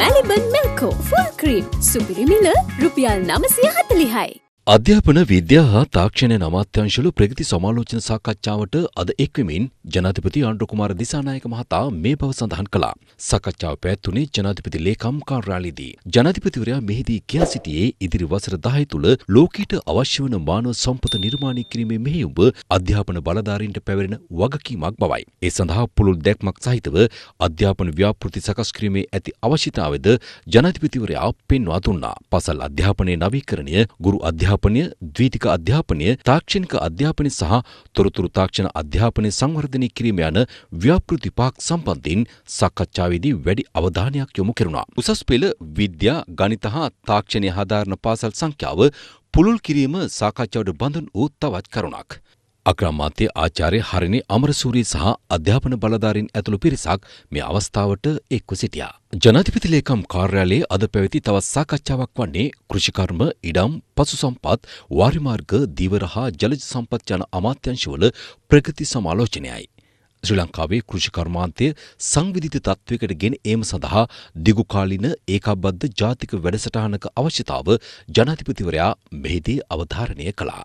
மேலிபன் மில்கோ full cream சுபிரிமில ருபியால் நமசிய ஹத்திலிஹாய் අධ්‍යාපන විද්‍යා හා තාක්ෂණය අමාත්‍යංශවල ප්‍රගති සමාලෝචන සාකච්ඡාවට අද එක්වමින් ජනාධිපති අණ්ඩුකුමාර දිසානායක මහතා මේ බව සඳහන් කළා. සාකච්ඡාව පැවැත්වුණේ ජනාධිපති ලේකම් කාර්යාලයේදී. ජනාධිපතිවරයා මෙහිදී කියා සිටියේ ඉදිරි වසර 10 තුළ ලෝකයට අවශ්‍ය වන මානව සම්පත නිර්මාණය කිරීමේ මෙහෙයුම අධ්‍යාපන බලධාරීන්ට පැවරෙන වගකීමක් බවයි. ඒ සඳහා පුළුල් දැක්මක් සහිතව අධ්‍යාපන ව්‍යාපෘති සකස් කිරීමේ ඇති අවශ්‍යතාවද ජනාධිපතිවරයා පෙන්වා දුන්නා. පසල් අධ්‍යාපනයේ නවීකරණය ගුරු අධ්‍යාපන අධ්‍යාපනය ද්වීතික අධ්‍යාපනය තාක්ෂණික අධ්‍යාපනය සහ තොරතුරු තාක්ෂණ අධ්‍යාපනය සංවර්ධනය කිරීම යන ව්‍යාපෘති පහක් සම්බන්ධයෙන් සාකච්ඡාවේදී වැඩි අවධානයක් යොමු කෙරුණා. උසස් පෙළ විද්‍යා ගණිත හා තාක්ෂණය හදාරන පාසල් සංඛ්‍යාව පුළුල් කිරීම සාකච්ඡාවට බඳුන් වූ තවත් කරුණක්. අග්‍රාමාත්‍ය ආචාර්ය හරිනි අමරසූරී සහ අධ්‍යාපන බලධාරීන් ඇතුළු පිරිසක් මේ අවස්ථාවට එක්ව සිටියා. ජනාධිපති ලේකම් කාර්යාලයේ අද පැවති තවත් සාකච්ඡාවක් වන්නේ කෘෂිකර්ම, ඉඩම්, පසුසම්පත්, වාරිමාර්ග, දීවර හා ජලජ සම්පත් යන අමාත්‍යංශවල ප්‍රගති සමාලෝචනයයි. ශ්‍රී ලංකාවේ කෘෂිකර්මාන්තය සංවිධිත තත්ත්වයකට ගෙන ඒම සඳහා දිගුකාලින ඒකබද්ධ ජාතික වැඩසටහනක අවශ්‍යතාව ජනාධිපතිවරයා මෙහිදී අවධාරණය කළා.